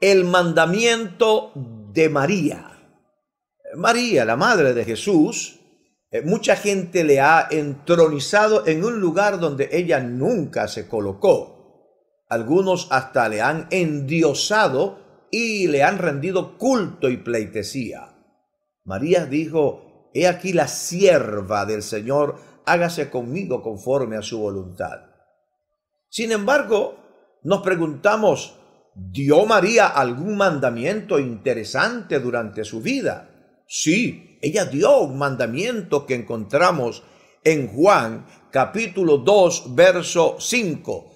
el mandamiento de María. María, la madre de Jesús, eh, mucha gente le ha entronizado en un lugar donde ella nunca se colocó. Algunos hasta le han endiosado y le han rendido culto y pleitesía. María dijo, He aquí la sierva del Señor, hágase conmigo conforme a su voluntad. Sin embargo, nos preguntamos, ¿Dio María algún mandamiento interesante durante su vida? Sí, ella dio un mandamiento que encontramos en Juan capítulo 2, verso 5.